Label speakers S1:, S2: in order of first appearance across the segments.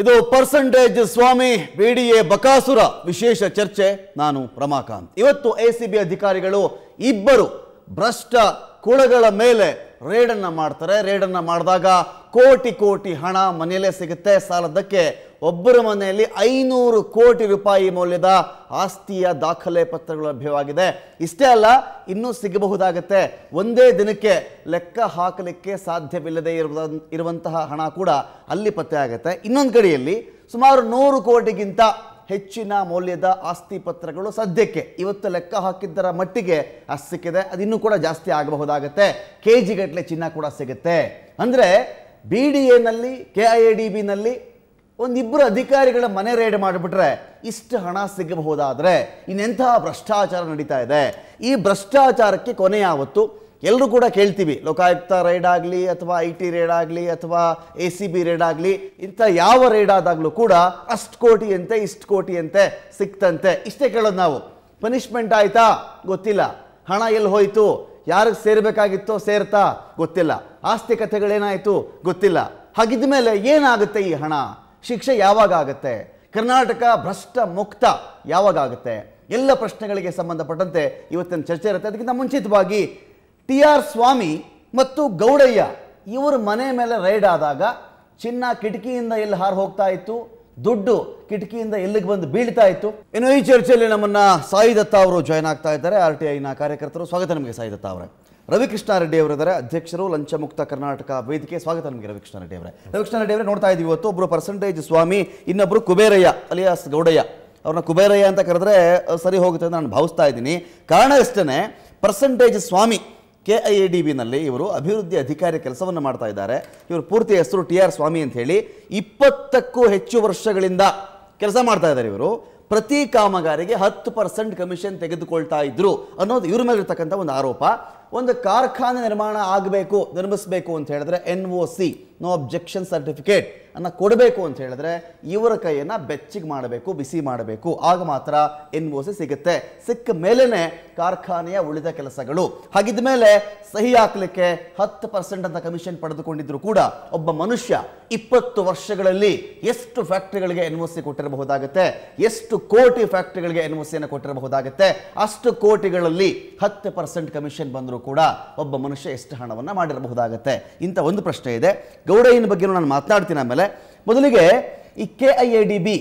S1: ಇದು percentage Swamy B D A Bakasura ವಿಶೇಷ ಚರ್ಚೆ ನಾನು ರಮಾಕಾಂತ್ ಇವತ್ತು ಎ ಸಿ ಬಿ ಅಧಿಕಾರಿಗಳು ಇಬ್ಬರು ಭ್ರಷ್ಟ ಕುಳಗಳ ಮೇಲೆ ರೇಡನ್ನು ಮಾಡ್ತಾರೆ ರೇಡನ್ನು ಮಾಡಿದಾಗ ಕೋಟಿ ಕೋಟಿ ಹಣ ಮನೆಯಲ್ಲೇ ಸಿಗುತ್ತೆ ಸಾಲದಕ್ಕೆ ಒಬ್ಬರ ಮನೆಯಲ್ಲಿ ಐನೂರು ಕೋಟಿ ರೂಪಾಯಿ ಮೌಲ್ಯದ ಆಸ್ತಿಯ ದಾಖಲೆ ಪತ್ರಗಳು ಲಭ್ಯವಾಗಿದೆ ಇಷ್ಟೇ ಅಲ್ಲ ಇನ್ನೂ ಸಿಗಬಹುದಾಗತ್ತೆ ಒಂದೇ ದಿನಕ್ಕೆ ಲೆಕ್ಕ ಹಾಕಲಿಕ್ಕೆ ಸಾಧ್ಯವಿಲ್ಲದೆ ಇರುವಂತಹ ಹಣ ಕೂಡ ಅಲ್ಲಿ ಪತ್ತೆ ಆಗುತ್ತೆ ಇನ್ನೊಂದು ಕಡೆಯಲ್ಲಿ ಸುಮಾರು ನೂರು ಕೋಟಿಗಿಂತ ಹೆಚ್ಚಿನ ಮೌಲ್ಯದ ಆಸ್ತಿ ಪತ್ರಗಳು ಸದ್ಯಕ್ಕೆ ಇವತ್ತು ಲೆಕ್ಕ ಹಾಕಿದ್ದರ ಮಟ್ಟಿಗೆ ಅಷ್ಟು ಸಿಕ್ಕಿದೆ ಅದಿನ್ನೂ ಕೂಡ ಜಾಸ್ತಿ ಆಗಬಹುದಾಗತ್ತೆ ಕೆ ಜಿಗಟ್ಟಲೆ ಚಿನ್ನ ಕೂಡ ಸಿಗುತ್ತೆ ಅಂದರೆ ಬಿ ಡಿ ಎನಲ್ಲಿ ಕೆ ಐ ಎ ಡಿ ಬಿನಲ್ಲಿ ಒಂದಿಬ್ಬರು ಅಧಿಕಾರಿಗಳ ಮನೆ ರೇಡ್ ಮಾಡಿಬಿಟ್ರೆ ಇಷ್ಟು ಹಣ ಸಿಗಬಹುದಾದರೆ ಇನ್ನೆಂತಹ ಭ್ರಷ್ಟಾಚಾರ ನಡೀತಾ ಇದೆ ಈ ಭ್ರಷ್ಟಾಚಾರಕ್ಕೆ ಕೊನೆ ಯಾವತ್ತು ಎಲ್ಲರೂ ಕೂಡ ಕೇಳ್ತೀವಿ ಲೋಕಾಯುಕ್ತ ರೈಡ್ ಆಗಲಿ ಅಥವಾ ಐ ಟಿ ರೇಡ್ ಆಗಲಿ ಅಥವಾ ಎ ಸಿ ಬಿ ರೈಡ್ ಆಗಲಿ ಇಂಥ ಯಾವ ರೈಡ್ ಆದಾಗಲೂ ಕೂಡ ಅಷ್ಟು ಅಂತೆ ಇಷ್ಟು ಕೋಟಿಯಂತೆ ಸಿಕ್ತಂತೆ ಇಷ್ಟೇ ಕೇಳೋದು ನಾವು ಪನಿಷ್ಮೆಂಟ್ ಆಯ್ತಾ ಗೊತ್ತಿಲ್ಲ ಹಣ ಎಲ್ಲಿ ಹೋಯಿತು ಯಾರಿಗೆ ಸೇರಬೇಕಾಗಿತ್ತೋ ಸೇರ್ತಾ ಗೊತ್ತಿಲ್ಲ ಆಸ್ತಿ ಕಥೆಗಳೇನಾಯಿತು ಗೊತ್ತಿಲ್ಲ ಹಾಗಿದ್ಮೇಲೆ ಏನಾಗುತ್ತೆ ಈ ಹಣ ಶಿಕ್ಷೆ ಯಾವಾಗ ಆಗುತ್ತೆ ಕರ್ನಾಟಕ ಭ್ರಷ್ಟ ಮುಕ್ತ ಯಾವಾಗ ಆಗುತ್ತೆ ಎಲ್ಲ ಪ್ರಶ್ನೆಗಳಿಗೆ ಸಂಬಂಧಪಟ್ಟಂತೆ ಇವತ್ತಿನ ಚರ್ಚೆ ಇರುತ್ತೆ ಅದಕ್ಕಿಂತ ಮುಂಚಿತವಾಗಿ ಟಿ ಆರ್ ಸ್ವಾಮಿ ಮತ್ತು ಗೌಡಯ್ಯ ಇವರು ಮನೆ ಮೇಲೆ ರೈಡ್ ಆದಾಗ ಚಿನ್ನ ಕಿಟಕಿಯಿಂದ ಎಲ್ಲಿ ಹಾರು ಹೋಗ್ತಾ ಇತ್ತು ದುಡ್ಡು ಕಿಟಕಿಯಿಂದ ಎಲ್ಲಿಗೆ ಬಂದು ಬೀಳ್ತಾ ಇತ್ತು ಇನ್ನು ಈ ಚರ್ಚೆಯಲ್ಲಿ ನಮ್ಮನ್ನ ದತ್ತ ಅವರು ಜಾಯ್ನ್ ಆಗ್ತಾ ಇದ್ದಾರೆ ಆರ್ ಟಿ ಐನ ಕಾರ್ಯಕರ್ತರು ಸ್ವಾಗತ ನಿಮಗೆ ಸಾಯಿದತ್ತಾ ಅವರೇ ರೆಡ್ಡಿ ಅವರಿದ್ದಾರೆ ಅಧ್ಯಕ್ಷರು ಲಂಚಮುಕ್ತ ಕರ್ನಾಟಕ ವೇದಿಕೆ ಸ್ವಾಗತ ನಿಮಗೆ ರವಿಕೃಷ್ಣಾರೆಡ್ಡಿ ಅವರೇ ರವಿಕೃಷ್ಣಾರೆಡ್ಡಿ ಅವರೇ ನೋಡ್ತಾ ಇದ್ದೀವಿ ಇವತ್ತು ಒಬ್ಬರು ಪರ್ಸೆಂಟೇಜ್ ಸ್ವಾಮಿ ಇನ್ನೊಬ್ಬರು ಕುಬೇರಯ್ಯ ಅಲಿಯಾಸ್ ಗೌಡಯ್ಯ ಅವ್ರನ್ನ ಕುಬೇರಯ್ಯ ಅಂತ ಕರೆದ್ರೆ ಸರಿ ಹೋಗುತ್ತೆ ಅಂತ ನಾನು ಭಾವಿಸ್ತಾ ಇದ್ದೀನಿ ಕಾರಣ ಎಷ್ಟೇ percentage Swamy K I A D ಬಿನಲ್ಲಿ ಇವರು ಅಭಿವೃದ್ಧಿ ಅಧಿಕಾರಿ ಕೆಲಸವನ್ನು ಮಾಡ್ತಾ ಇದ್ದಾರೆ ಇವರು ಪೂರ್ತಿ ಹೆಸರು ಟಿ ಆರ್ ಸ್ವಾಮಿ ಅಂತ ಹೇಳಿ ಇಪ್ಪತ್ತಕ್ಕೂ ಹೆಚ್ಚು ವರ್ಷಗಳಿಂದ ಕೆಲಸ ಮಾಡ್ತಾ ಇದ್ದಾರೆ ಇವರು ಪ್ರತಿ ಕಾಮಗಾರಿಗೆ ಹತ್ತು ಪರ್ಸೆಂಟ್ ಕಮಿಷನ್ ತೆಗೆದುಕೊಳ್ತಾ ಇದ್ರು ಅನ್ನೋದು ಇವ್ರ ಮೇಲೆ ಇರ್ತಕ್ಕಂಥ ಒಂದು ಆರೋಪ ಒಂದು ಕಾರ್ಖಾನೆ ನಿರ್ಮಾಣ ಆಗಬೇಕು ನಿರ್ಮಿಸಬೇಕು ಅಂತ ಹೇಳಿದ್ರೆ N O C no objection certificate ಅನ್ನ ಕೊಡಬೇಕು ಅಂತ ಹೇಳಿದ್ರೆ ಇವರ ಕೈಯನ್ನು ಬೆಚ್ಚಿಗೆ ಮಾಡಬೇಕು ಬಿಸಿ ಮಾಡಬೇಕು ಆಗ ಮಾತ್ರ ಎನ್ ಒ ಸಿ ಸಿಗುತ್ತೆ ಸಿಕ್ಕ ಮೇಲೇ ಕಾರ್ಖಾನೆಯ ಉಳಿದ ಕೆಲಸಗಳು ಹಾಗಿದ್ಮೇಲೆ ಮೇಲೆ ಸಹಿ ಹಾಕಲಿಕ್ಕೆ ಹತ್ತು ಪರ್ಸೆಂಟ್ ಅಂತ ಕಮಿಷನ್ ಪಡೆದುಕೊಂಡಿದ್ರು ಕೂಡ ಒಬ್ಬ ಮನುಷ್ಯ ಇಪ್ಪತ್ತು ವರ್ಷಗಳಲ್ಲಿ ಎಷ್ಟು ಫ್ಯಾಕ್ಟ್ರಿಗಳಿಗೆ ಎನ್ ಒ ಕೊಟ್ಟಿರಬಹುದಾಗುತ್ತೆ ಎಷ್ಟು ಕೋಟಿ ಫ್ಯಾಕ್ಟ್ರಿಗಳಿಗೆ ಎನ್ ಒ ಕೊಟ್ಟಿರಬಹುದಾಗುತ್ತೆ ಅಷ್ಟು ಕೋಟಿಗಳಲ್ಲಿ ಹತ್ತು ಪರ್ಸೆಂಟ್ ಕಮಿಷನ್ ಬಂದರೂ ಕೂಡ ಒಬ್ಬ ಮನುಷ್ಯ ಎಷ್ಟು ಹಣವನ್ನು ಮಾಡಿರಬಹುದಾಗುತ್ತೆ ಇಂಥ ಒಂದು ಪ್ರಶ್ನೆ ಇದೆ ಗೌಡಯ್ಯನ ಬಗ್ಗೆ ನಾನು ಮಾತನಾಡ್ತೀನಿ ಆಮೇಲೆ ಮೊದಲಿಗೆ ಈ K I A D B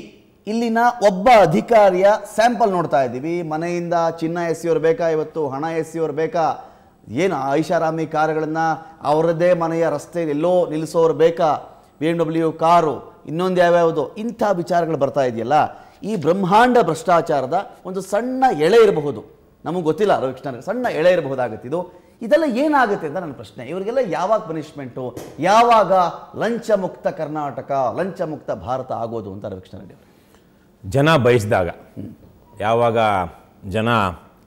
S1: ಇಲ್ಲಿನ ಒಬ್ಬ ಅಧಿಕಾರಿಯ ಸ್ಯಾಂಪಲ್ ನೋಡ್ತಾ ಇದ್ದೀವಿ ಮನೆಯಿಂದ ಚಿನ್ನ ಎಸೆಯೋರು ಬೇಕಾ ಇವತ್ತು ಹಣ ಎಸೆಯೋರು ಬೇಕಾ ಏನು ಐಷಾರಾಮಿ ಕಾರುಗಳನ್ನು ಅವರದ್ದೇ ಮನೆಯ ರಸ್ತೆಯಲ್ಲಿ ಎಲ್ಲೋ ನಿಲ್ಲಿಸೋರು ಬೇಕಾ ಬಿ ಎಮ್ ಡಬ್ಲ್ಯೂ ಕಾರು ಇನ್ನೊಂದು ಯಾವ್ಯಾವುದು ಇಂಥ ವಿಚಾರಗಳು ಬರ್ತಾ ಇದೆಯಲ್ಲ ಈ ಬ್ರಹ್ಮಾಂಡ ಭ್ರಷ್ಟಾಚಾರದ ಒಂದು ಸಣ್ಣ ಎಳೆ ಇರಬಹುದು ನಮಗೆ ಗೊತ್ತಿಲ್ಲ ರವಿಕೃಷ್ಣನ್ಗೆ ಸಣ್ಣ ಎಳೆ ಇರಬಹುದಾಗುತ್ತೆ ಇದು ಇದೆಲ್ಲ ಏನಾಗುತ್ತೆ ಅಂತ ನನ್ನ ಪ್ರಶ್ನೆ ಇವರಿಗೆಲ್ಲ ಯಾವಾಗ ಪನಿಷ್ಮೆಂಟು ಯಾವಾಗ ಲಂಚಮುಕ್ತ ಕರ್ನಾಟಕ ಲಂಚ ಮುಕ್ತ ಭಾರತ ಆಗೋದು ಅಂತ ರವಿಕೃಷ್ಣ
S2: ಜನ ಬಯಸಿದಾಗ ಯಾವಾಗ ಜನ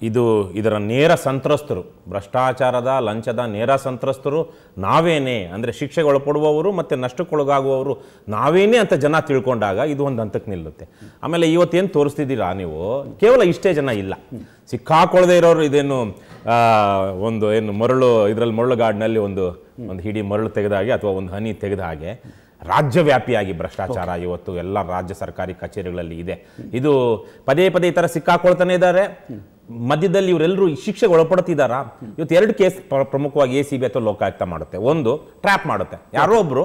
S2: ಇದು ಇದರ ನೇರ ಸಂತ್ರಸ್ತರು ಭ್ರಷ್ಟಾಚಾರದ ಲಂಚದ ನೇರ ಸಂತ್ರಸ್ತರು ನಾವೇನೇ ಅಂದರೆ ಶಿಕ್ಷೆಗೆ ಒಳಪಡುವವರು ಮತ್ತು ನಷ್ಟಕ್ಕೊಳಗಾಗುವವರು ನಾವೇನೇ ಅಂತ ಜನ ತಿಳ್ಕೊಂಡಾಗ ಇದು ಒಂದು ಹಂತಕ್ಕೆ ನಿಲ್ಲುತ್ತೆ ಆಮೇಲೆ ಇವತ್ತೇನು ತೋರಿಸ್ತಿದ್ದೀರಾ ನೀವು ಕೇವಲ ಇಷ್ಟೇ ಜನ ಇಲ್ಲ ಸಿಕ್ಕಾಕೊಳ್ಳದೆ ಇರೋರು ಇದೇನು ಒಂದು ಏನು ಮರಳು ಇದರಲ್ಲಿ ಮರಳು ಗಾಡಿನಲ್ಲಿ ಒಂದು ಒಂದು ಹಿಡಿ ಮರಳು ತೆಗೆದ ಹಾಗೆ ಅಥವಾ ಒಂದು ಹನಿ ತೆಗೆದ ಹಾಗೆ ರಾಜ್ಯವ್ಯಾಪಿಯಾಗಿ ಭ್ರಷ್ಟಾಚಾರ ಇವತ್ತು ಎಲ್ಲ ರಾಜ್ಯ ಸರ್ಕಾರಿ ಕಚೇರಿಗಳಲ್ಲಿ ಇದೆ ಇದು ಪದೇ ಪದೇ ಈ ಥರ ಸಿಕ್ಕಾಕೊಳ್ತಾನೆ ಇದ್ದಾರೆ ಮಧ್ಯದಲ್ಲಿ ಇವರೆಲ್ಲರೂ ಶಿಕ್ಷೆಗೆ ಒಳಪಡ್ತಿದ್ದಾರಾ ಇವತ್ತು ಎರಡು ಕೇಸ್ ಪ್ರಮುಖವಾಗಿ ಎ ಸಿ ಬಿ ಅಥವಾ ಲೋಕಾಯುಕ್ತ ಮಾಡುತ್ತೆ ಒಂದು ಟ್ರ್ಯಾಪ್ ಮಾಡುತ್ತೆ ಯಾರೋ ಒಬ್ರು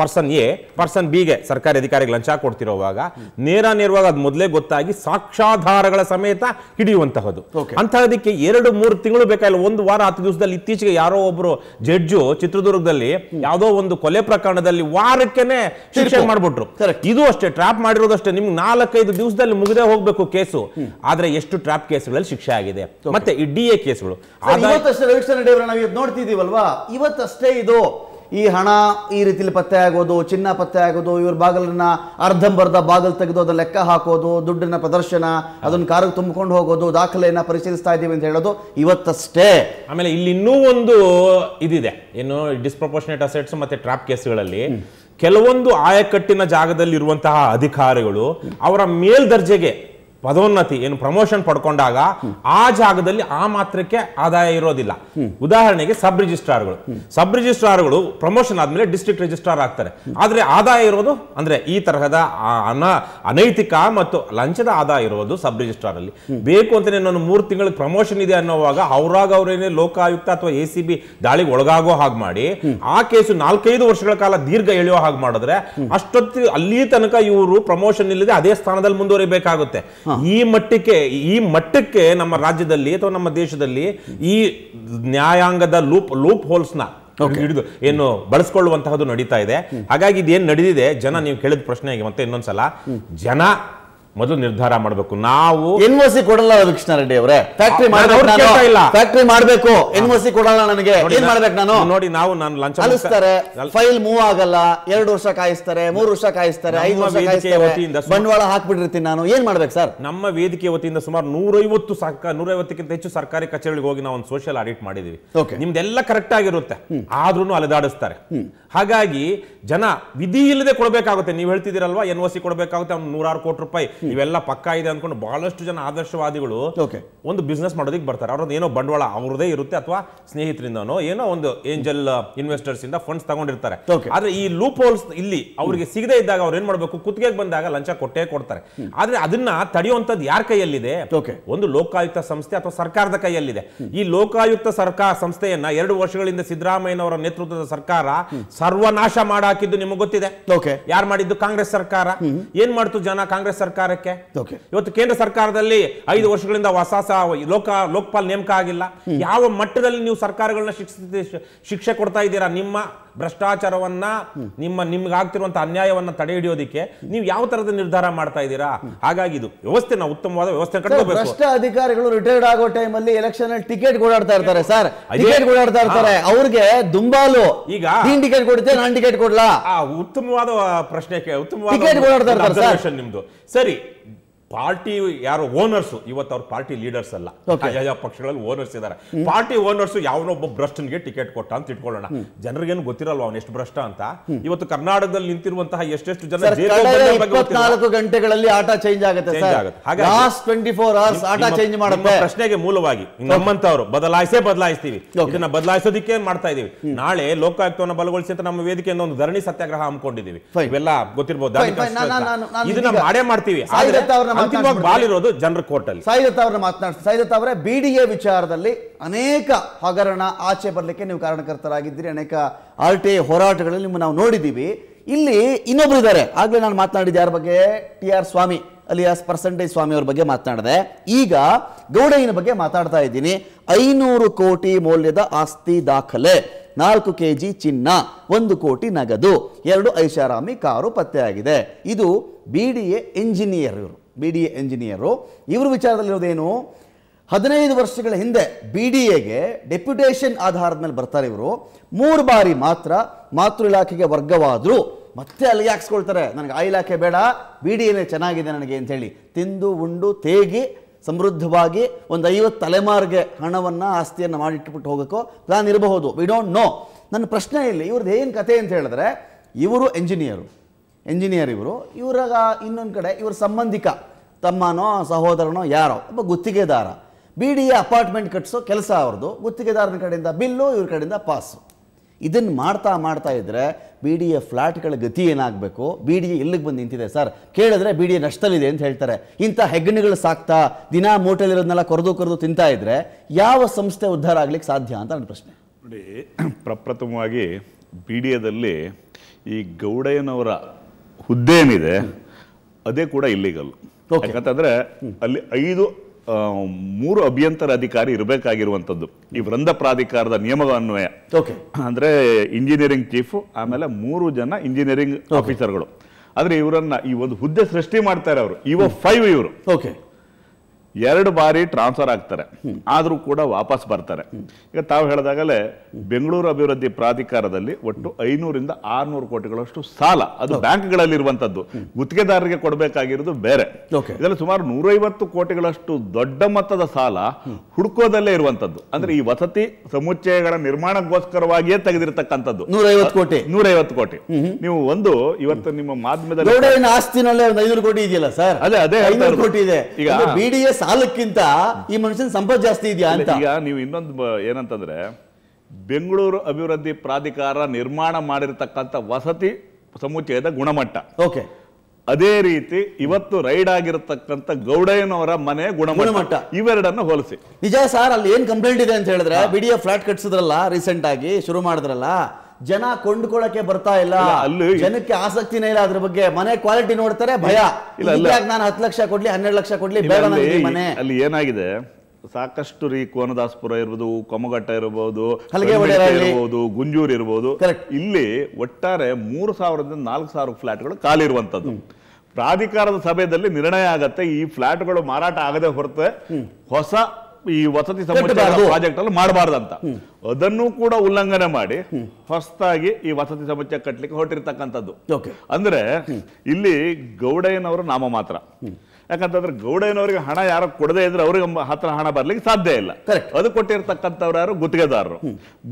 S2: ಪರ್ಸನ್ ಎ ಪರ್ಸನ್ ಗೆ ಸರ್ಕಾರಿ ಅಧಿಕಾರಿಗಳು ಲಂಚ ಕೊಡ್ತಿರೋವಾಗ ನೇರ ನೇರವಾಗಿ ಅದು ಮೊದಲೇ ಗೊತ್ತಾಗಿ ಸಾಕ್ಷ್ಯಾಧಾರಗಳ ಸಮೇತ ಹಿಡಿಯುವಂತಹದ್ದು ಅಂತಹದಕ್ಕೆ ಎರಡು ಮೂರು ತಿಂಗಳು ಬೇಕಾಗಿಲ್ಲ ಒಂದು ವಾರ ಹತ್ತು ದಿವಸದಲ್ಲಿ ಇತ್ತೀಚೆಗೆ ಯಾರೋ ಒಬ್ರು ಜಡ್ಜು ಚಿತ್ರದುರ್ಗದಲ್ಲಿ ಯಾವುದೋ ಒಂದು ಕೊಲೆ ಪ್ರಕರಣದಲ್ಲಿ ವಾರಕ್ಕೆನೆ ಶಿಕ್ಷೆ ಮಾಡ್ಬಿಟ್ರು ಇದು ಅಷ್ಟೇ ಟ್ರ್ಯಾಪ್ ಮಾಡಿರೋದಷ್ಟೇ ನಿಮ್ಗೆ ನಾಲ್ಕೈದು ದಿವಸದಲ್ಲಿ ಮುಗಿದೇ ಹೋಗ್ಬೇಕು ಕೇಸು ಆದ್ರೆ ಎಷ್ಟು ಟ್ರ್ಯಾಪ್ ಕೇಸ್ ಕೇಸ್ಗಳಲ್ಲಿ ಶಿಕ್ಷೆ ಆಗಿದೆ ಮತ್ತೆ ಈ ಡಿ ಎ ಕೇಸ್ಗಳು
S1: ಇವತ್ತಷ್ಟೇ ರವಿಚಂದ್ರ ನಾವು ಇವತ್ತು ನೋಡ್ತಿದ್ದೀವಲ್ವಾ ಇವತ್ತಷ್ಟೇ ಇದು ಈ ಹಣ ಈ ರೀತಿಯಲ್ಲಿ ಪತ್ತೆ ಆಗೋದು ಚಿನ್ನ ಪತ್ತೆ ಆಗೋದು ಇವ್ರ ಬಾಗಿಲನ್ನ ಅರ್ಧಂಬರ್ಧ ಬಾಗಿಲು ತೆಗೆದು ಅದನ್ನ ಲೆಕ್ಕ ಹಾಕೋದು ದುಡ್ಡಿನ ಪ್ರದರ್ಶನ ಅದನ್ನ ಕಾರಿಗೆ ತುಂಬಿಕೊಂಡು ಹೋಗೋದು ದಾಖಲೆಯನ್ನ ಪರಿಶೀಲಿಸ್ತಾ ಇದ್ದೀವಿ ಅಂತ ಹೇಳೋದು ಇವತ್ತಷ್ಟೇ
S2: ಆಮೇಲೆ ಇಲ್ಲಿ ಇನ್ನೂ ಒಂದು ಇದಿದೆ ಏನು ಡಿಸ್ಪ್ರಪೋರ್ಷನೇಟ್ ಅಸೆಟ್ಸ್ ಮತ್ತೆ ಟ್ರಾಪ್ ಕೇಸ್ಗಳಲ್ಲಿ ಕೆಲವೊಂದು ಆಯಕಟ್ಟಿನ ಜಾಗದಲ್ಲಿ ಇರುವಂತಹ ಅಧಿಕಾರಿಗಳು ಅವರ ಮೇಲ್ದರ್ಜೆಗೆ ಪದೋನ್ನತಿ ಏನು ಪ್ರಮೋಷನ್ ಪಡ್ಕೊಂಡಾಗ ಆ ಜಾಗದಲ್ಲಿ ಆ ಮಾತ್ರಕ್ಕೆ ಆದಾಯ ಇರೋದಿಲ್ಲ ಉದಾಹರಣೆಗೆ ಸಬ್ ರಿಜಿಸ್ಟ್ರಾರ್ಗಳು ಸಬ್ ರಿಜಿಸ್ಟ್ರಾರ್ಗಳು ಪ್ರಮೋಷನ್ ಆದ್ಮೇಲೆ ಡಿಸ್ಟ್ರಿಕ್ಟ್ ರಿಜಿಸ್ಟ್ರಾರ್ ಆಗ್ತಾರೆ ಆದ್ರೆ ಆದಾಯ ಇರೋದು ಅಂದ್ರೆ ಈ ತರಹದ ಅನೈತಿಕ ಮತ್ತು ಲಂಚದ ಆದಾಯ ಇರೋದು ಸಬ್ ರಿಜಿಸ್ಟ್ರಾರ್ ಅಲ್ಲಿ ಬೇಕು ಅಂತ ನಾನು ಮೂರು ತಿಂಗಳಿಗೆ ಪ್ರಮೋಷನ್ ಇದೆ ಅನ್ನೋವಾಗ ಅವ್ರಾಗ ಅವ್ರೇನೇ ಲೋಕಾಯುಕ್ತ ಅಥವಾ ಎ ಸಿ ಬಿ ದಾಳಿಗೆ ಒಳಗಾಗೋ ಹಾಗೆ ಮಾಡಿ ಆ ಕೇಸು ನಾಲ್ಕೈದು ವರ್ಷಗಳ ಕಾಲ ದೀರ್ಘ ಎಳೆಯೋ ಹಾಗೆ ಮಾಡಿದ್ರೆ ಅಷ್ಟೊತ್ತಿ ಅಲ್ಲಿ ತನಕ ಇವರು ಪ್ರಮೋಷನ್ ಇಲ್ಲದೆ ಅದೇ ಸ್ಥಾನದಲ್ಲಿ ಮುಂದುವರಿಬೇಕಾಗುತ್ತೆ ಈ ಮಟ್ಟಕ್ಕೆ ಈ ಮಟ್ಟಕ್ಕೆ ನಮ್ಮ ರಾಜ್ಯದಲ್ಲಿ ಅಥವಾ ನಮ್ಮ ದೇಶದಲ್ಲಿ ಈ ನ್ಯಾಯಾಂಗದ ಲೂಪ್ ಲೂಪ್ ನ ಹಿಡಿದು ಏನು ಬಳಸ್ಕೊಳ್ಳುವಂತಹದ್ದು ನಡೀತಾ ಇದೆ ಹಾಗಾಗಿ ಇದೇನು ನಡೆದಿದೆ ಜನ ನೀವು ಕೇಳಿದ ಪ್ರಶ್ನೆಗೆ ಮತ್ತೆ ಇನ್ನೊಂದ್ಸಲ ಜನ ಮೊದಲು ನಿರ್ಧಾರ ಮಾಡಬೇಕು ನಾವು ಎನ್ ಒ ಸಿ ಕೊಡಲ್ಲ ಕೃಷ್ಣ ರೆಡ್ಡಿ ಅವರೇ ಫ್ಯಾಕ್ಟ್ರಿ ಇಲ್ಲ ಫ್ಯಾಕ್ಟರಿ ಮಾಡಬೇಕು ಎನ್ ಒ ಸಿ ಕೊಡಲ್ಲ ನನಗೆ ಏನ್ ಮಾಡ್ಬೇಕು ನಾನು ನೋಡಿ ನಾವು ನಾನು ಲಂಚ
S1: ಫೈಲ್ ಮೂವ್ ಆಗಲ್ಲ ಎರಡು ವರ್ಷ ಕಾಯಿಸ್ತಾರೆ ಮೂರು ವರ್ಷ ಕಾಯಿಸ್ತಾರೆ ಐದು ವರ್ಷ ಕಾಯಿಸ್ತಾರೆ
S2: ಬಂಡವಾಳ ಹಾಕ್ಬಿಟ್ಟಿರ್ತೀನಿ ನಾನು ಏನ್ ಮಾಡ್ಬೇಕು ಸರ್ ನಮ್ಮ ವೇದಿಕೆ ವತಿಯಿಂದ ಸುಮಾರು ನೂರೈವತ್ತು ಸರ್ಕಾರ ನೂರೈವತ್ತಕ್ಕಿಂತ ಹೆಚ್ಚು ಸರ್ಕಾರಿ ಕಚೇರಿಗೆ ಹೋಗಿ ನಾವು ಒಂದು ಸೋಷಿಯಲ್ ಆಡಿಟ್ ಮಾಡಿದೀವಿ ನಿಮ್ದೆಲ್ಲ ಕರೆಕ್ಟ್ ಆಗಿರುತ್ತೆ ಆದ್ರೂ ಅಲೆದಾಡಿಸ್ತಾರೆ ಹಾಗಾಗಿ ಜನ ವಿಧಿ ಇಲ್ಲದೆ ಕೊಡಬೇಕಾಗುತ್ತೆ ನೀವು ಹೇಳ್ತಿದ್ದೀರಲ್ವಾ ಎನ್ ಒ ಕೊಡಬೇಕಾಗುತ್ತೆ ಅವ್ನು ನೂರಾರು ಕೋಟಿ ರೂಪಾಯಿ ಇವೆಲ್ಲ ಪಕ್ಕ ಇದೆ ಅಂದ್ಕೊಂಡು ಬಹಳಷ್ಟು ಜನ ಆದರ್ಶವಾದಿಗಳು ಒಂದು ಬಿಸ್ನೆಸ್ ಮಾಡೋದಕ್ಕೆ ಬರ್ತಾರೆ ಅವ್ರದ್ದು ಏನೋ ಬಂಡವಾಳ ಅವ್ರದೇ ಇರುತ್ತೆ ಅಥವಾ ಸ್ನೇಹಿತರಿಂದನೋ ಏನೋ ಒಂದು ಏಂಜಲ್ ಇನ್ವೆಸ್ಟರ್ಸ್ uh, ಇಂದ ಫಂಡ್ಸ್ ತಗೊಂಡಿರ್ತಾರೆ ಆದ್ರೆ ಈ ಲೂಪ್ ಹೋಲ್ಸ್ ಇಲ್ಲಿ ಅವರಿಗೆ ಸಿಗದೇ ಇದ್ದಾಗ ಅವ್ರು ಏನ್ ಮಾಡಬೇಕು ಕುತ್ತಿಗೆಗೆ ಬಂದಾಗ ಲಂಚ ಕೊಟ್ಟೇ ಕೊಡ್ತಾರೆ ಆದ್ರೆ ಅದನ್ನ ತಡೆಯುವಂತದ್ದು ಯಾರ ಕೈಯಲ್ಲಿದೆ ಒಂದು ಲೋಕಾಯುಕ್ತ ಸಂಸ್ಥೆ ಅಥವಾ ಸರ್ಕಾರದ ಕೈಯಲ್ಲಿದೆ ಈ ಲೋಕಾಯುಕ್ತ ಸರ್ಕಾರ ಸಂಸ್ಥೆಯನ್ನ ಎರಡು ವರ್ಷಗಳಿಂದ ಅವರ ನೇತೃತ್ವದ ಸರ್ಕಾರ ಸರ್ವನಾಶ ಮಾಡಾಕಿದ್ದು ನಿಮಗೆ ಗೊತ್ತಿದೆ ಓಕೆ ಯಾರು ಮಾಡಿದ್ದು ಕಾಂಗ್ರೆಸ್ ಸರ್ಕಾರ ಏನ್ ಮಾಡ್ತು ಜನ ಕಾಂಗ್ರೆಸ್ ಸರ್ಕಾರಕ್ಕೆ ಇವತ್ತು ಕೇಂದ್ರ ಸರ್ಕಾರದಲ್ಲಿ ಐದು ವರ್ಷಗಳಿಂದ ಹೊಸ ಲೋಕ ಲೋಕಪಾಲ್ ನೇಮಕ ಆಗಿಲ್ಲ ಯಾವ ಮಟ್ಟದಲ್ಲಿ ನೀವು ಸರ್ಕಾರಗಳನ್ನ ಶಿಕ್ಷೆ ಕೊಡ್ತಾ ಇದ್ದೀರಾ ನಿಮ್ಮ ಭ್ರಷ್ಟಾಚಾರವನ್ನ ನಿಮ್ಮ ನಿಮ್ಗೆ ಆಗ್ತಿರುವಂತ ಅನ್ಯಾಯವನ್ನ ತಡೆ ಹಿಡಿಯೋದಿಕ್ಕೆ ನೀವು ಯಾವ ತರದ ನಿರ್ಧಾರ ಮಾಡ್ತಾ ಇದ್ದೀರಾ ಹಾಗಾಗಿ ಇದು ವ್ಯವಸ್ಥೆ ನಾವು ಉತ್ತಮವಾದ ವ್ಯವಸ್ಥೆ ಭ್ರಷ್ಟ
S1: ಅಧಿಕಾರಿಗಳು ರಿಟೈರ್ಡ್ ಆಗೋ ಟೈಮ್ ಅಲ್ಲಿ ಎಲೆಕ್ಷನ್ ಅಲ್ಲಿ ಟಿಕೆಟ್ ಓಡಾಡ್ತಾ ಇರ್ತಾರೆ ಸರ್ ಟಿಕೆಟ್ ಓಡಾಡ್ತಾ ಇರ್ತಾರೆ ಅವ್ರಿಗೆ ದುಂಬಾಲು ಈಗ ಟಿಕೆಟ್ ಕೊಡುತ್ತೆ ನಾನ್ ಟಿಕೆಟ್ ಕೊಡ್ಲಾ
S2: ಉತ್ತಮವಾದ ಪ್ರಶ್ನೆ ಉತ್ತಮವಾದ ಓಡಾಡ್ತಾ ಇರ್ತಾರೆ ನಿಮ್ದು ಸರಿ ಪಾರ್ಟಿ ಯಾರು ಓನರ್ಸ್ ಇವತ್ತು ಅವ್ರ ಪಾರ್ಟಿ ಲೀಡರ್ಸ್ ಅಲ್ಲ ಯಾವ ಪಕ್ಷಗಳಲ್ಲಿ ಓನರ್ಸ್ ಇದ್ದಾರೆ ಪಾರ್ಟಿ ಓನರ್ಸ್ ಯಾವನೊಬ್ಬ ಭ್ರಷ್ಟನಿಗೆ ಟಿಕೆಟ್ ಕೊಟ್ಟ ಅಂತ ಇಟ್ಕೊಳ್ಳೋಣ ಜನರಿಗೇನು ಗೊತ್ತಿರಲ್ವ ಅವನು ಎಷ್ಟು ಭ್ರಷ್ಟ ಅಂತ ಇವತ್ತು ಕರ್ನಾಟಕದಲ್ಲಿ ನಿಂತಿರುವಂತಹ ಎಷ್ಟೆಷ್ಟು ಜನ
S1: ಗಂಟೆಗಳಲ್ಲಿ ಆಟ ಚೇಂಜ್ ಆಗುತ್ತೆ ಚೇಂಜ್
S2: ಪ್ರಶ್ನೆಗೆ ಮೂಲವಾಗಿ ನಮ್ಮಂತವ್ರು ಬದಲಾಯಿಸೇ ಬದಲಾಯಿಸ್ತೀವಿ ಇದನ್ನ ಬದಲಾಯಿಸೋದಿಕ್ಕೆ ಏನ್ ಮಾಡ್ತಾ ಇದೀವಿ ನಾಳೆ ಲೋಕಾಯುಕ್ತವನ್ನು ಬಲಗೊಳಿಸಿ ಅಂತ ನಮ್ಮ ವೇದಿಕೆಯಿಂದ ಒಂದು ಧರಣಿ ಸತ್ಯಾಗ್ರಹ ಹಮ್ಮಿಕೊಂಡಿದೀವಿ ಇವೆಲ್ಲ ಗೊತ್ತಿರಬಹುದು ಇದನ್ನ ಮಾಡೇ ಮಾಡ್ತೀವಿ ಅಂತಿಮವಾಗಿ ಬಾಲಿರೋದು ಜನರ ಕೋರ್ಟಲ್ಲಿ
S1: ಸೈದತ್ ಅವರ ಮಾತನಾಡ್ತಾರೆ ಸೈದತ್ ಅವರೇ ಬಿ ಎ ವಿಚಾರದಲ್ಲಿ ಅನೇಕ ಹಗರಣ ಆಚೆ ಬರಲಿಕ್ಕೆ ನೀವು ಕಾರಣಕರ್ತರಾಗಿದ್ದೀರಿ ಅನೇಕ ಆರ್ ಟಿ ಐ ಹೋರಾಟಗಳಲ್ಲಿ ನಿಮ್ಮ ನಾವು ನೋಡಿದ್ದೀವಿ ಇಲ್ಲಿ ಇನ್ನೊಬ್ರು ಇದ್ದಾರೆ ಆಗ್ಲೇ ನಾನು ಮಾತನಾಡಿದ ಯಾರ ಬಗ್ಗೆ T R Swamy alias percentage Swamy ಅವ್ರ ಬಗ್ಗೆ ಮಾತನಾಡಿದೆ ಈಗ ಗೌಡಯ್ಯನ ಬಗ್ಗೆ ಮಾತಾಡ್ತಾ ಇದ್ದೀನಿ ಐನೂರು ಕೋಟಿ ಮೌಲ್ಯದ ಆಸ್ತಿ ದಾಖಲೆ ನಾಲ್ಕು ಕೆ ಜಿ ಚಿನ್ನ ಒಂದು ಕೋಟಿ ನಗದು ಎರಡು ಐಷಾರಾಮಿ ಕಾರು ಪತ್ತೆಯಾಗಿದೆ ಇದು ಬಿ ಡಿ ಎಂಜಿನಿಯರ್ ಇವರು ಬಿ ಡಿ ಎ ಎಂಜಿನಿಯರು ಇವ್ರ ವಿಚಾರದಲ್ಲಿರೋದೇನು ಹದಿನೈದು ವರ್ಷಗಳ ಹಿಂದೆ ಬಿ ಡಿ ಎಗೆ ಡೆಪ್ಯುಟೇಷನ್ ಆಧಾರದ ಮೇಲೆ ಬರ್ತಾರೆ ಇವರು ಮೂರು ಬಾರಿ ಮಾತ್ರ ಮಾತೃ ಇಲಾಖೆಗೆ ವರ್ಗವಾದರೂ ಮತ್ತೆ ಅಲ್ಲಿಗೆ ಹಾಕ್ಸ್ಕೊಳ್ತಾರೆ ನನಗೆ ಆ ಇಲಾಖೆ ಬೇಡ ಬಿ ಡಿ ಎನೇ ಚೆನ್ನಾಗಿದೆ ನನಗೆ ಅಂಥೇಳಿ ತಿಂದು ಉಂಡು ತೇಗಿ ಸಮೃದ್ಧವಾಗಿ ಒಂದು ಐವತ್ತು ತಲೆಮಾರಿಗೆ ಹಣವನ್ನು ಆಸ್ತಿಯನ್ನು ಮಾಡಿಟ್ಬಿಟ್ಟು ಹೋಗೋಕ್ಕೋ ಪ್ಲಾನ್ ಇರಬಹುದು ವಿ ಡೋಂಟ್ ನೋ ನನ್ನ ಪ್ರಶ್ನೆ ಇಲ್ಲಿ ಇವ್ರದ್ದು ಏನು ಕತೆ ಅಂತ ಹೇಳಿದ್ರೆ ಇವರು ಎಂಜಿನಿಯರು ಎಂಜಿನಿಯರ್ ಇವರು ಇವರಾಗ ಇನ್ನೊಂದು ಕಡೆ ಇವ್ರ ಸಂಬಂಧಿಕ ತಮ್ಮನೋ ಸಹೋದರನೋ ಯಾರೋ ಒಬ್ಬ ಗುತ್ತಿಗೆದಾರ ಬಿ ಡಿ ಎ ಅಪಾರ್ಟ್ಮೆಂಟ್ ಕಟ್ಟಿಸೋ ಕೆಲಸ ಅವ್ರದ್ದು ಗುತ್ತಿಗೆದಾರನ ಕಡೆಯಿಂದ ಬಿಲ್ಲು ಇವ್ರ ಕಡೆಯಿಂದ ಪಾಸು ಇದನ್ನು ಮಾಡ್ತಾ ಮಾಡ್ತಾ ಇದ್ದರೆ ಬಿ ಡಿ ಎ ಫ್ಲ್ಯಾಟ್ಗಳ ಗತಿ ಏನಾಗಬೇಕು ಬಿ ಡಿ ಎ ಎಲ್ಲಿಗೆ ಬಂದು ನಿಂತಿದೆ ಸರ್ ಕೇಳಿದ್ರೆ ಬಿ ಡಿ ಎ ನಷ್ಟದಲ್ಲಿದೆ ಅಂತ ಹೇಳ್ತಾರೆ ಇಂಥ ಹೆಗ್ಗಣಗಳು ಸಾಕ್ತಾ ದಿನ ಮೂಟೆಲಿರೋದನ್ನೆಲ್ಲ ಕೊರೆದು ಕೊರೆದು ತಿಂತಾ ಇದ್ದರೆ ಯಾವ ಸಂಸ್ಥೆ ಉದ್ಧಾರ ಆಗ್ಲಿಕ್ಕೆ ಸಾಧ್ಯ ಅಂತ ನನ್ನ ಪ್ರಶ್ನೆ ನೋಡಿ ಪ್ರಪ್ರಥಮವಾಗಿ
S3: ಬಿ ಡಿ ಎದಲ್ಲಿ ಈ ಗೌಡಯ್ಯನವರ ಹುದ್ದೆ ಏನಿದೆ ಅದೇ ಕೂಡ ಇಲ್ಲಿಗಲ್ಲು ಯಾಕಂತಂದ್ರೆ ಅಲ್ಲಿ ಐದು ಮೂರು ಅಭಿಯಂತರ ಅಧಿಕಾರಿ ಇರಬೇಕಾಗಿರುವಂಥದ್ದು ಈ ವೃಂದ ಪ್ರಾಧಿಕಾರದ ನಿಯಮಗಳ ಅನ್ವಯ ಅಂದ್ರೆ ಇಂಜಿನಿಯರಿಂಗ್ ಚೀಫ್ ಆಮೇಲೆ ಮೂರು ಜನ ಇಂಜಿನಿಯರಿಂಗ್ ಆಫೀಸರ್ಗಳು ಆದ್ರೆ ಇವರನ್ನ ಈ ಒಂದು ಹುದ್ದೆ ಸೃಷ್ಟಿ ಮಾಡ್ತಾರೆ ಅವರು ಇವ ಫೈವ್ ಇವರು ಓಕೆ ಎರಡು ಬಾರಿ ಟ್ರಾನ್ಸ್ಫರ್ ಆಗ್ತಾರೆ ಆದರೂ ಕೂಡ ವಾಪಸ್ ಬರ್ತಾರೆ ಈಗ ತಾವು ಹೇಳಿದಾಗಲೇ ಬೆಂಗಳೂರು ಅಭಿವೃದ್ಧಿ ಪ್ರಾಧಿಕಾರದಲ್ಲಿ ಒಟ್ಟು ಐನೂರಿಂದ ಆರ್ನೂರು ಕೋಟಿಗಳಷ್ಟು ಸಾಲ ಅದು ಬ್ಯಾಂಕ್ಗಳಲ್ಲಿ ಇರುವಂತದ್ದು ಗುತ್ತಿಗೆದಾರರಿಗೆ ಕೊಡಬೇಕಾಗಿರೋದು ಬೇರೆ ಇದರಲ್ಲಿ ಸುಮಾರು ನೂರೈವತ್ತು ಕೋಟಿಗಳಷ್ಟು ದೊಡ್ಡ ಮೊತ್ತದ ಸಾಲ ಹುಡುಕೋದಲ್ಲೇ ಇರುವಂತದ್ದು ಅಂದ್ರೆ ಈ ವಸತಿ ಸಮುಚ್ಚಯಗಳ ನಿರ್ಮಾಣಕ್ಕೋಸ್ಕರವಾಗಿಯೇ ತೆಗೆದಿರತಕ್ಕಂಥದ್ದು ನೂರೈವತ್ತು ಕೋಟಿ ನೂರೈವತ್ತು ಕೋಟಿ ನೀವು ಒಂದು ಇವತ್ತು ನಿಮ್ಮ ಮಾಧ್ಯಮದಲ್ಲಿ ಆಸ್ತಿನಲ್ಲೇ
S1: ಐನೂರು ಕೋಟಿ ಇದೆಯಲ್ಲ ಸರ್ ಅದೇ ಅದೇ ಕೋಟಿ ಇದೆ ಈಗ ಬಿಡಿಎಸ್ ಸಾಲಕ್ಕಿಂತ ಈ ಮನುಷ್ಯನ ಸಂಪತ್ ಜಾಸ್ತಿ ಇದೆಯಾ ಅಂತ ಈಗ
S3: ನೀವು ಇನ್ನೊಂದು ಏನಂತಂದ್ರೆ ಬೆಂಗಳೂರು ಅಭಿವೃದ್ಧಿ ಪ್ರಾಧಿಕಾರ ನಿರ್ಮಾಣ ಮಾಡಿರ್ತಕ್ಕಂಥ ವಸತಿ ಸಮುಚ್ಚಯದ ಗುಣಮಟ್ಟ ಓಕೆ ಅದೇ ರೀತಿ ಇವತ್ತು ರೈಡ್ ಆಗಿರತಕ್ಕಂತ ಗೌಡಯ್ಯನವರ ಮನೆ ಗುಣಮಟ್ಟ ಇವೆರಡನ್ನ ಹೋಲಿಸಿ
S1: ನಿಜ ಸರ್ ಅಲ್ಲಿ ಏನ್ ಕಂಪ್ಲೇಂಟ್ ಇದೆ ಅಂತ ಹೇಳಿದ್ರೆ ಬಿಡಿಯ ಫ್ಲಾಟ್ ಕಟ್ಸಿದ್ರಲ್ಲ ರೀಸೆಂಟ್ ಆಗಿ ಶುರು ಮಾಡಿದ್ರಲ್ಲ ಜನ ಕೊಂಡ್ಕೊಳ್ಳಕ್ಕೆ ಬರ್ತಾ ಇಲ್ಲ ಜನಕ್ಕೆ ಆಸಕ್ತಿನೇ ಇಲ್ಲ ಅದ್ರ ಬಗ್ಗೆ ಮನೆ ಕ್ವಾಲಿಟಿ ನೋಡ್ತಾರೆ ಭಯ ನಾನು ಹತ್ತು ಲಕ್ಷ ಕೊಡ್ಲಿ ಹನ್ನೆರಡು ಲಕ್ಷ ಕೊಡ್ಲಿ ಮನೆ
S3: ಅಲ್ಲಿ ಏನಾಗಿದೆ ಸಾಕಷ್ಟು ರೀ ಕೋನದಾಸ್ಪುರ ಇರ್ಬೋದು ಕೊಮಘಟ್ಟ ಇರಬಹುದು ಇರಬಹುದು ಗುಂಜೂರ್ ಇರಬಹುದು ಇಲ್ಲಿ ಒಟ್ಟಾರೆ ಮೂರು ಸಾವಿರದಿಂದ ನಾಲ್ಕು ಸಾವಿರ ಫ್ಲಾಟ್ಗಳು ಖಾಲಿ ಇರುವಂತದ್ದು ಪ್ರಾಧಿಕಾರದ ಸಭೆಯಲ್ಲಿ ನಿರ್ಣಯ ಆಗತ್ತೆ ಈ ಫ್ಲಾಟ್ಗಳು ಮಾರಾಟ ಆಗದೆ ಹೊರತೆ ಹೊಸ ಈ ವಸತಿ ಸಮುಚ್ಚಯ ಪ್ರಾಜೆಕ್ಟ್ ಅಲ್ಲಿ ಮಾಡಬಾರ್ದಂತ ಅದನ್ನು ಕೂಡ ಉಲ್ಲಂಘನೆ ಮಾಡಿ ಹೊಸದಾಗಿ ಈ ವಸತಿ ಸಮುಚ್ಚಯ ಕಟ್ಟಲಿಕ್ಕೆ ಹೊರಟಿರ್ತಕ್ಕಂಥದ್ದು ಅಂದ್ರೆ ಇಲ್ಲಿ ಗೌಡಯ್ಯನವರು ನಾಮ ಮಾತ್ರ ಯಾಕಂತಂದ್ರೆ ಗೌಡಯ್ಯನವರಿಗೆ ಹಣ ಯಾರು ಕೊಡದೇ ಇದ್ರೆ ಅವ್ರಿಗೆ ಹತ್ರ ಹಣ ಬರ್ಲಿಕ್ಕೆ ಸಾಧ್ಯ ಇಲ್ಲ ಅದು ಕೊಟ್ಟಿರ್ತಕ್ಕಂಥವ್ರು ಯಾರು ಗುತ್ತಿಗೆದಾರರು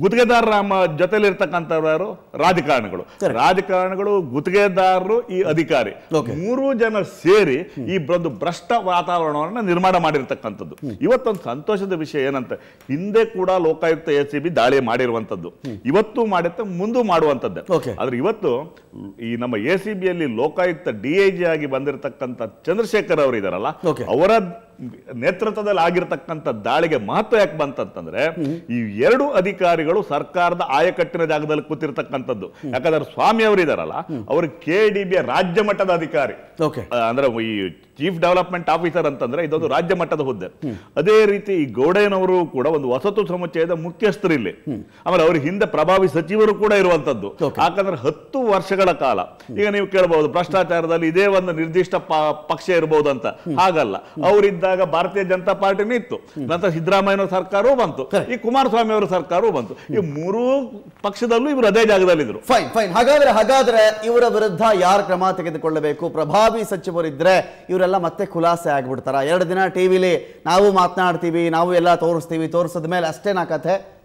S3: ಗುತ್ತಿಗೆದಾರರ ಜೊತೆಲಿರ್ತಕ್ಕಂಥವ್ರು ಯಾರು ರಾಜಕಾರಣಿಗಳು ರಾಜಕಾರಣಿಗಳು ಗುತ್ತಿಗೆದಾರರು ಈ ಅಧಿಕಾರಿ ಮೂರು ಜನ ಸೇರಿ ಈ ಒಂದು ಭ್ರಷ್ಟ ವಾತಾವರಣವನ್ನು ನಿರ್ಮಾಣ ಮಾಡಿರ್ತಕ್ಕಂಥದ್ದು ಇವತ್ತೊಂದು ಸಂತೋಷದ ವಿಷಯ ಏನಂತ ಹಿಂದೆ ಕೂಡ ಲೋಕಾಯುಕ್ತ ಎ ಸಿ ಬಿ ದಾಳಿ ಮಾಡಿರುವಂಥದ್ದು ಇವತ್ತು ಮಾಡುತ್ತೆ ಮುಂದೂ ಮಾಡುವಂಥದ್ದೇ ಆದ್ರೆ ಇವತ್ತು ಈ ನಮ್ಮ A C Lokayukta D G ಆಗಿ ಬಂದಿರತಕ್ಕಂಥ ಚಂದ್ರಶೇಖರ್ ಅವರು ಇದಾರಲ್ಲ ಅವರ ನೇತೃತ್ವದಲ್ಲಿ ಆಗಿರ್ತಕ್ಕಂಥ ದಾಳಿಗೆ ಮಹತ್ವ ಯಾಕೆ ಬಂತಂತಂದ್ರೆ ಈ ಎರಡು ಅಧಿಕಾರಿಗಳು ಸರ್ಕಾರದ ಆಯಕಟ್ಟಿನ ಜಾಗದಲ್ಲಿ ಕೂತಿರ್ತಕ್ಕಂಥದ್ದು ಯಾಕಂದ್ರೆ ಸ್ವಾಮಿ ಅವರು ಇದಾರಲ್ಲ ಅವರು ಕೆ ಡಿ ಬಿ ರಾಜ್ಯ ಮಟ್ಟದ ಅಧಿಕಾರಿ ಅಂದ್ರೆ ಈ ಚೀಫ್ ಡೆವಲಪ್ಮೆಂಟ್ ಆಫೀಸರ್ ಅಂತಂದ್ರೆ ಇದೊಂದು ರಾಜ್ಯ ಮಟ್ಟದ ಹುದ್ದೆ ಅದೇ ರೀತಿ ಈ ಗೌಡಯ್ಯನವರು ಕೂಡ ಒಂದು ವಸತಿ ಸಮುಚ್ಚಯದ ಮುಖ್ಯಸ್ಥರು ಇಲ್ಲಿ ಆಮೇಲೆ ಅವ್ರ ಹಿಂದೆ ಪ್ರಭಾವಿ ಸಚಿವರು ಕೂಡ ಇರುವಂತದ್ದು ಯಾಕಂದ್ರೆ ಹತ್ತು ವರ್ಷಗಳ ಕಾಲ ಈಗ ನೀವು ಕೇಳಬಹುದು ಭ್ರಷ್ಟಾಚಾರದಲ್ಲಿ ಇದೇ ಒಂದು ನಿರ್ದಿಷ್ಟ ಪಕ್ಷ ಇರಬಹುದು ಅಂತ ಹಾಗಲ್ಲ ಅವರಿದ್ದ ಇದ್ದಾಗ ಭಾರತೀಯ ಜನತಾ ಪಾರ್ಟಿನೂ ಇತ್ತು ನಂತರ
S1: ಸಿದ್ದರಾಮಯ್ಯನವರ ಸರ್ಕಾರವೂ ಬಂತು ಈ ಕುಮಾರಸ್ವಾಮಿ ಅವರ ಸರ್ಕಾರವೂ ಬಂತು ಈ ಮೂರು ಪಕ್ಷದಲ್ಲೂ ಇವರು ಅದೇ ಜಾಗದಲ್ಲಿದ್ದರು ಫೈನ್ ಫೈನ್ ಹಾಗಾದ್ರೆ ಹಾಗಾದ್ರೆ ಇವರ ವಿರುದ್ಧ ಯಾರು ಕ್ರಮ ತೆಗೆದುಕೊಳ್ಳಬೇಕು ಪ್ರಭಾವಿ ಸಚಿವರಿದ್ರೆ ಇವರೆಲ್ಲ ಮತ್ತೆ ಖುಲಾಸೆ ಆಗ್ಬಿಡ್ತಾರ ಎರಡು ದಿನ ಟಿವಿಲಿ ನಾವು ಮಾತನಾಡ್ತೀವಿ ನಾವು ಎಲ್ಲ ತೋರಿಸ್ತೀವಿ ತೋರಿಸಿದ ಮೇಲೆ ಅಷ್ಟೇನಾ ಕಥೆ